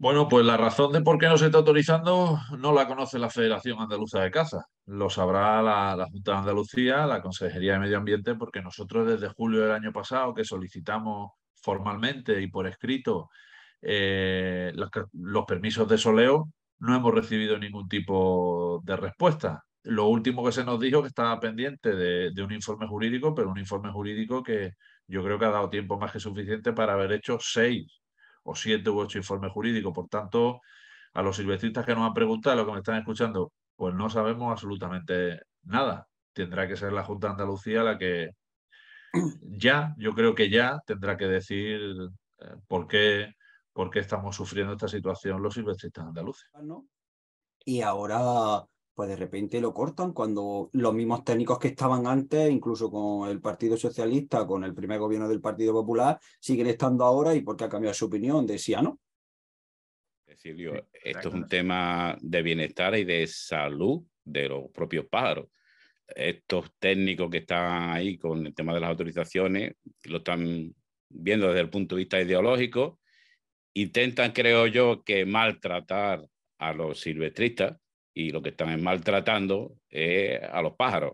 Bueno, pues la razón de por qué no se está autorizando no la conoce la Federación Andaluza de Caza. Lo sabrá la, Junta de Andalucía, la Consejería de Medio Ambiente, porque nosotros desde julio del año pasado que solicitamos formalmente y por escrito eh, los, permisos de soleo, no hemos recibido ningún tipo de respuesta. Lo último que se nos dijo que estaba pendiente de, un informe jurídico, pero un informe jurídico que yo creo que ha dado tiempo más que suficiente para haber hecho seis o siete u ocho informes jurídicos. Por tanto, a los silvestristas que nos han preguntado, a los que me están escuchando, pues no sabemos absolutamente nada. Tendrá que ser la Junta de Andalucía la que ya, yo creo que ya tendrá que decir eh, por qué por qué estamos sufriendo esta situación los silvestristas andaluces. Y ahora, pues de repente lo cortan cuando los mismos técnicos que estaban antes, incluso con el Partido Socialista, con el primer gobierno del Partido Popular, siguen estando ahora y porque ha cambiado su opinión de no. Silvio, esto es un tema de bienestar y de salud de los propios pájaros. Estos técnicos que están ahí con el tema de las autorizaciones lo están viendo desde el punto de vista ideológico intentan, creo yo, que maltratar a los silvestristas y lo que están maltratando es eh, a los pájaros.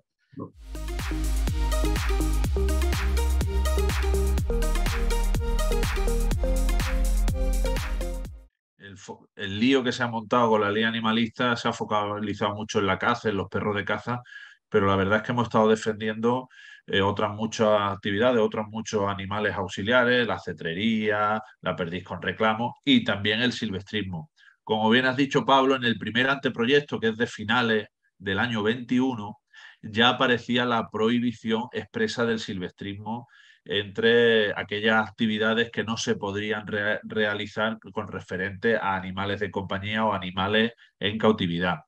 El, el lío que se ha montado con la ley animalista se ha focalizado mucho en la caza, en los perros de caza, pero la verdad es que hemos estado defendiendo eh, otras muchas actividades, otros muchos animales auxiliares, la cetrería, la perdiz con reclamo y también el silvestrismo. Como bien has dicho, Pablo, en el primer anteproyecto, que es de finales del año 21, ya aparecía la prohibición expresa del silvestrismo entre aquellas actividades que no se podrían realizar con referente a animales de compañía o animales en cautividad.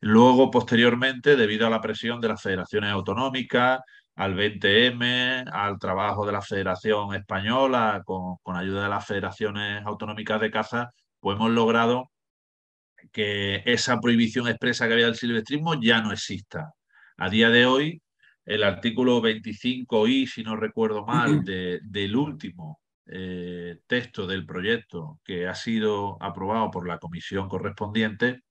Luego, posteriormente, debido a la presión de las federaciones autonómicas, al 20M, al trabajo de la Federación Española, con, ayuda de las federaciones autonómicas de caza, pues hemos logrado que esa prohibición expresa que había del silvestrismo ya no exista. A día de hoy, el artículo 25i, si no recuerdo mal, del último eh, texto del proyecto que ha sido aprobado por la comisión correspondiente,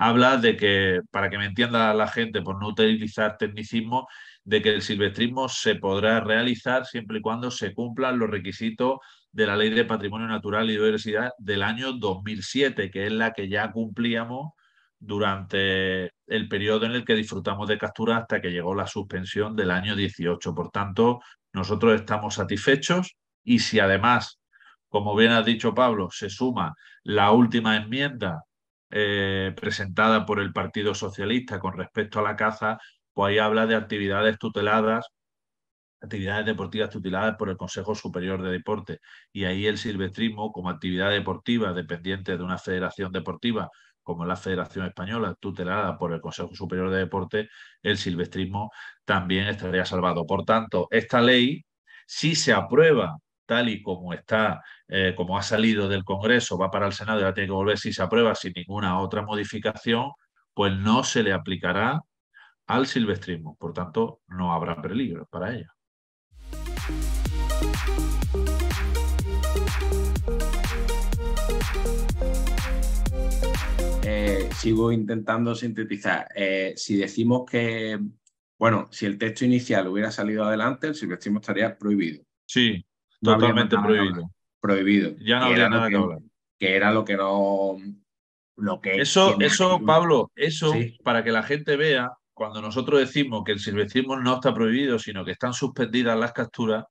habla de que, para que me entienda la gente, por no utilizar tecnicismo, de que el silvestrismo se podrá realizar siempre y cuando se cumplan los requisitos de la Ley de Patrimonio Natural y Diversidad del año 2007, que es la que ya cumplíamos durante el periodo en el que disfrutamos de captura hasta que llegó la suspensión del año 18. Por tanto, nosotros estamos satisfechos y si además, como bien ha dicho Pablo, se suma la última enmienda eh, presentada por el Partido Socialista con respecto a la caza, pues ahí habla de actividades tuteladas, actividades deportivas tuteladas por el Consejo Superior de Deporte. Y ahí el silvestrismo como actividad deportiva dependiente de una federación deportiva como la Federación Española, tutelada por el Consejo Superior de Deporte, el silvestrismo también estaría salvado. Por tanto, esta ley, si se aprueba tal y como está, eh, como ha salido del Congreso, va para el Senado y va a tener que volver si se aprueba sin ninguna otra modificación, pues no se le aplicará al silvestrismo. Por tanto, no habrá peligro para ella. Eh, sigo intentando sintetizar. Eh, si decimos que, bueno, si el texto inicial hubiera salido adelante, el silvestrismo estaría prohibido. Sí totalmente prohibido. Prohibido. Ya no habría nada que, hablar. Que era lo que no. Lo que eso, eso Pablo, eso para que la gente vea, cuando nosotros decimos que el silvestrismo no está prohibido, sino que están suspendidas las capturas,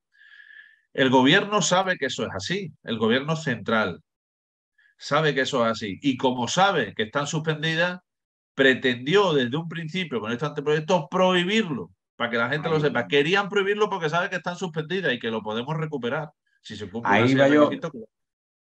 el gobierno sabe que eso es así, el gobierno central sabe que eso es así. Y como sabe que están suspendidas, pretendió desde un principio con este anteproyecto prohibirlo para que la gente lo sepa. Querían prohibirlo porque saben que están suspendidas y que lo podemos recuperar. ahí va yo, pues.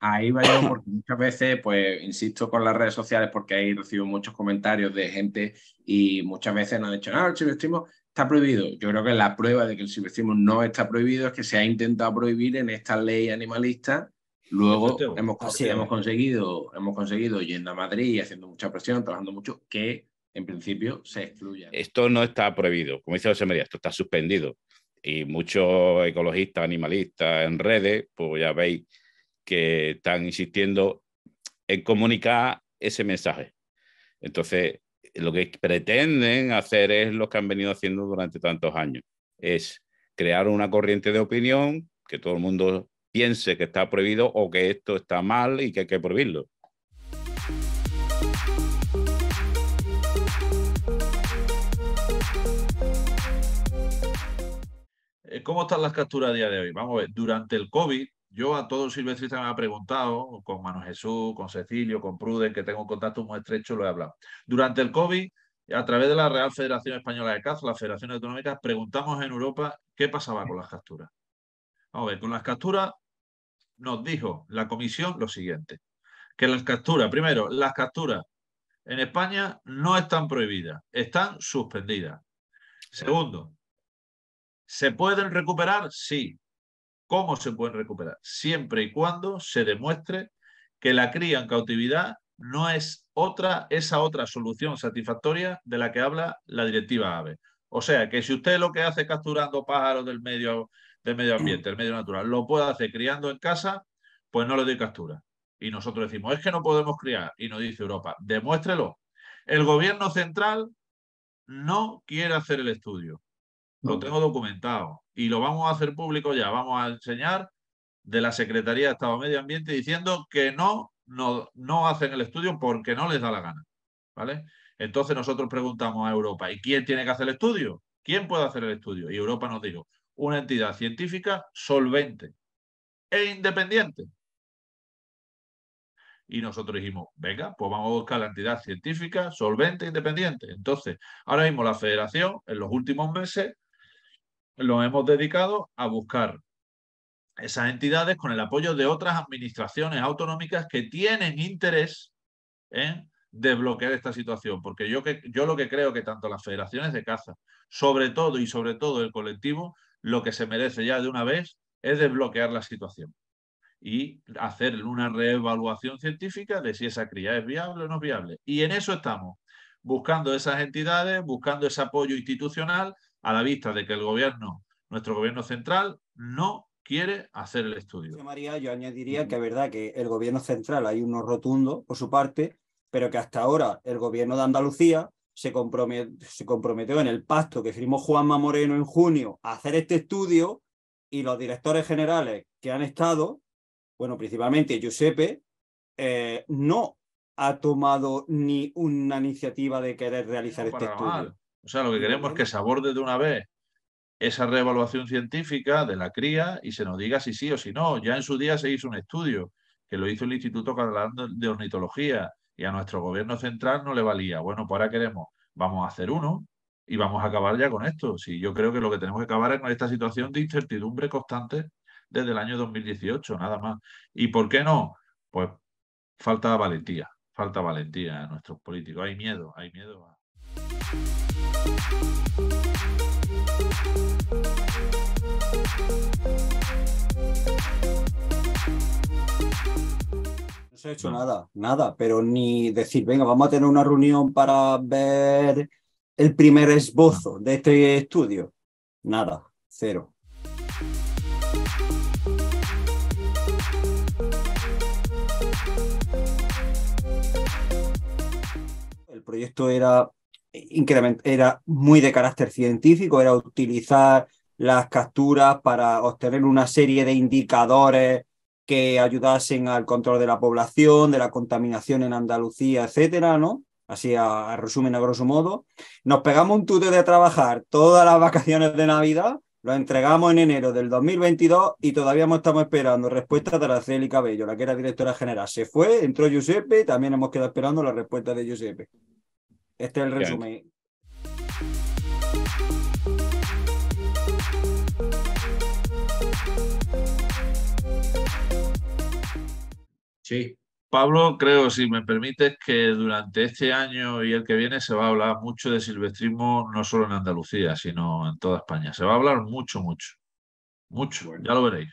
ahí va yo, porque muchas veces, pues, insisto con las redes sociales, porque ahí recibo muchos comentarios de gente y muchas veces nos han dicho, no, el silvestrismo está prohibido. Yo creo que la prueba de que el silvestrismo no está prohibido es que se ha intentado prohibir en esta ley animalista Luego hemos, conseguido, hemos conseguido yendo a Madrid y haciendo mucha presión, trabajando mucho, que en principio se excluya. Esto no está prohibido, como dice José María, esto está suspendido. Y muchos ecologistas, animalistas en redes, pues ya veis que están insistiendo en comunicar ese mensaje. Entonces, lo que pretenden hacer es lo que han venido haciendo durante tantos años, es crear una corriente de opinión que todo el mundo piense que está prohibido o que esto está mal y que hay que prohibirlo. Eh, ¿Cómo están las capturas a día de hoy? Vamos a ver, durante el COVID, yo a todos los silvestristas me ha preguntado, con Manuel Jesús, con Cecilio, con Pruden, que tengo un contacto muy estrecho, lo he hablado. Durante el COVID, a través de la Real Federación Española de Caza, la Federación Autonómica, preguntamos en Europa qué pasaba con las capturas. Vamos a ver, con las capturas nos dijo la comisión lo siguiente, que las capturas, primero, las capturas en España no están prohibidas, están suspendidas. Segundo, ¿Se pueden recuperar? Sí. ¿Cómo se pueden recuperar? Siempre y cuando se demuestre que la cría en cautividad no es otra, esa otra solución satisfactoria de la que habla la directiva AVE. O sea, que si usted lo que hace capturando pájaros del medio, del medio ambiente, del medio natural, lo puede hacer criando en casa, pues no le doy captura. Y nosotros decimos, es que no podemos criar. Y nos dice Europa, demuéstrelo. El gobierno central no quiere hacer el estudio. Lo tengo documentado y lo vamos a hacer público ya. Vamos a enseñar de la Secretaría de Estado Medio Ambiente diciendo que no, no, hacen el estudio porque no les da la gana. ¿Vale? Entonces nosotros preguntamos a Europa, ¿y quién tiene que hacer el estudio? ¿Quién puede hacer el estudio? Y Europa nos dijo, una entidad científica solvente e independiente. Y nosotros dijimos, venga, pues vamos a buscar la entidad científica solvente e independiente. Entonces, ahora mismo la federación, en los últimos meses, lo hemos dedicado a buscar esas entidades con el apoyo de otras administraciones autonómicas que tienen interés en desbloquear esta situación, porque yo, yo lo que creo que tanto las federaciones de caza, sobre todo y sobre todo el colectivo, lo que se merece ya de una vez es desbloquear la situación y hacer una reevaluación científica de si esa cría es viable o no viable. Y en eso estamos, buscando esas entidades, buscando ese apoyo institucional, a la vista de que el gobierno, nuestro gobierno central, no quiere hacer el estudio. María, yo añadiría que es verdad que el gobierno central hay uno rotundo por su parte, pero que hasta ahora el gobierno de Andalucía se, comprometió en el pacto que firmó Juanma Moreno en junio a hacer este estudio y los directores generales que han estado, bueno, principalmente Giuseppe, eh, no ha tomado ni una iniciativa de querer realizar este estudio. O sea, lo que queremos es que se aborde de una vez esa reevaluación científica de la cría y se nos diga si sí o si no. Ya en su día se hizo un estudio que lo hizo el Instituto Catalán de Ornitología y a nuestro gobierno central no le valía. Bueno, pues ahora queremos, vamos a hacer uno y vamos a acabar ya con esto. yo creo que lo que tenemos que acabar es con esta situación de incertidumbre constante desde el año 2018, nada más. ¿Y por qué no? Pues falta valentía, falta valentía a nuestros políticos. Hay miedo, hay miedo a no se ha hecho nada, nada, pero ni decir, venga, vamos a tener una reunión para ver el primer esbozo de este estudio. Nada, cero. El proyecto era era muy de carácter científico, era utilizar las capturas para obtener una serie de indicadores que ayudasen al control de la población, de la contaminación en Andalucía, etcétera, ¿no? Así a, resumen, a grosso modo. Nos pegamos un tute de trabajar todas las vacaciones de Navidad, lo entregamos en enero del 2022 y todavía no estamos esperando respuesta de la Araceli Cabello, la que era directora general. Se fue, entró Giuseppe, y también hemos quedado esperando la respuesta de Giuseppe. Este es el resumen. Sí, Pablo, creo, si me permites, que durante este año y el que viene se va a hablar mucho de silvestrismo, no solo en Andalucía, sino en toda España. Se va a hablar mucho, mucho. Mucho, ya lo veréis.